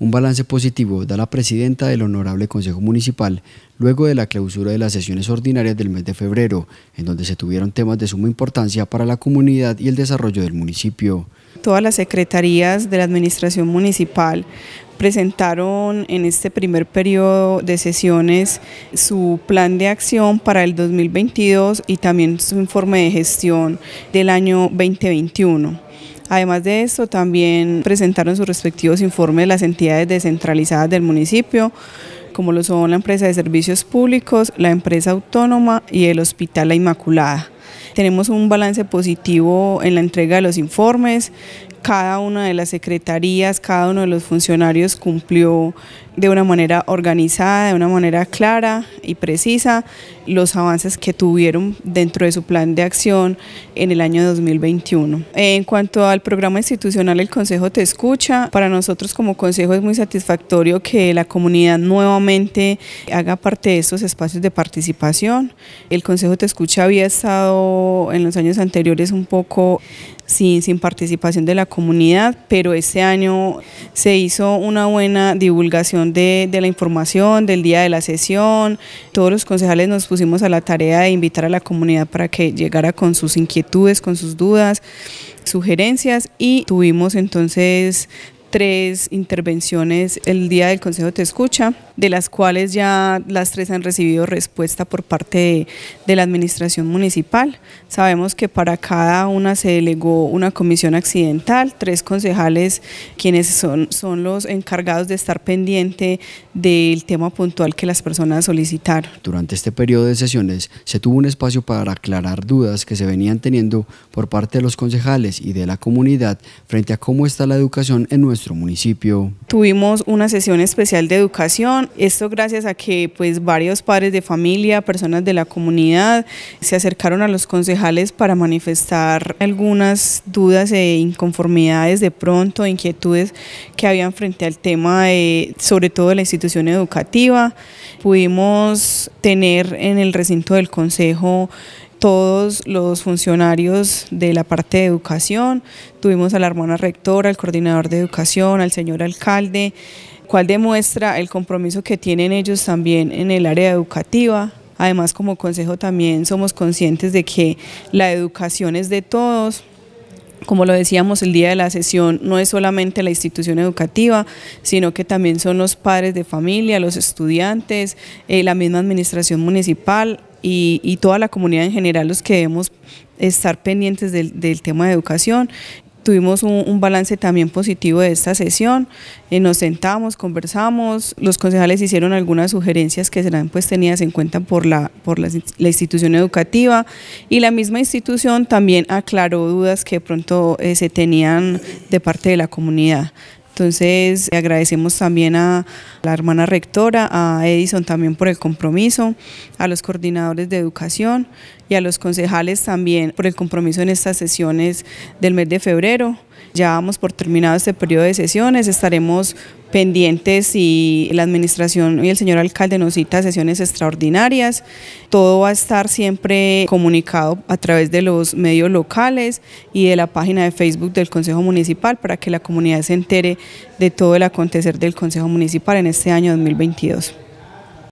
Un balance positivo da la presidenta del Honorable Consejo Municipal luego de la clausura de las sesiones ordinarias del mes de febrero, en donde se tuvieron temas de suma importancia para la comunidad y el desarrollo del municipio. Todas las secretarías de la Administración Municipal presentaron en este primer periodo de sesiones su plan de acción para el 2022 y también su informe de gestión del año 2021. Además de esto, también presentaron sus respectivos informes las entidades descentralizadas del municipio, como lo son la empresa de servicios públicos, la empresa autónoma y el Hospital La Inmaculada. Tenemos un balance positivo en la entrega de los informes, cada una de las secretarías, cada uno de los funcionarios cumplió de una manera organizada, de una manera clara y precisa los avances que tuvieron dentro de su plan de acción en el año 2021. En cuanto al programa institucional El Consejo Te Escucha, para nosotros como Consejo es muy satisfactorio que la comunidad nuevamente haga parte de estos espacios de participación. El Consejo Te Escucha había estado en los años anteriores un poco sin, participación de la comunidad, pero este año se hizo una buena divulgación de, de, la información, del día de la sesión. Todos los concejales nos pusimos a la tarea de invitar a la comunidad para que llegara con sus inquietudes, con sus dudas, sugerencias y tuvimos entonces tres intervenciones el día del Consejo Te Escucha de las cuales ya las tres han recibido respuesta por parte de, la administración municipal. Sabemos que para cada una se delegó una comisión accidental, tres concejales quienes son, son los encargados de estar pendiente del tema puntual que las personas solicitaron. Durante este periodo de sesiones se tuvo un espacio para aclarar dudas que se venían teniendo por parte de los concejales y de la comunidad frente a cómo está la educación en nuestro municipio. Tuvimos una sesión especial de educación esto gracias a que pues varios padres de familia, personas de la comunidad se acercaron a los concejales para manifestar algunas dudas e inconformidades de pronto, inquietudes que habían frente al tema de, sobre todo de la institución educativa. Pudimos tener en el recinto del consejo todos los funcionarios de la parte de educación, tuvimos a la hermana rectora, al coordinador de educación, al señor alcalde, cual demuestra el compromiso que tienen ellos también en el área educativa. Además, como consejo también somos conscientes de que la educación es de todos, como lo decíamos el día de la sesión, no es solamente la institución educativa, sino que también son los padres de familia, los estudiantes, eh, la misma administración municipal, y, toda la comunidad en general los que debemos estar pendientes del, tema de educación tuvimos un, balance también positivo de esta sesión, eh, nos sentamos, conversamos, los concejales hicieron algunas sugerencias que serán pues tenidas en cuenta por, la, por la, institución educativa y la misma institución también aclaró dudas que pronto eh, se tenían de parte de la comunidad. Entonces agradecemos también a la hermana rectora, a Edison también por el compromiso, a los coordinadores de educación y a los concejales también por el compromiso en estas sesiones del mes de febrero. Ya vamos por terminado este periodo de sesiones, estaremos pendientes y la administración y el señor alcalde nos cita sesiones extraordinarias. Todo va a estar siempre comunicado a través de los medios locales y de la página de Facebook del Consejo Municipal para que la comunidad se entere de todo el acontecer del Consejo Municipal en este año 2022.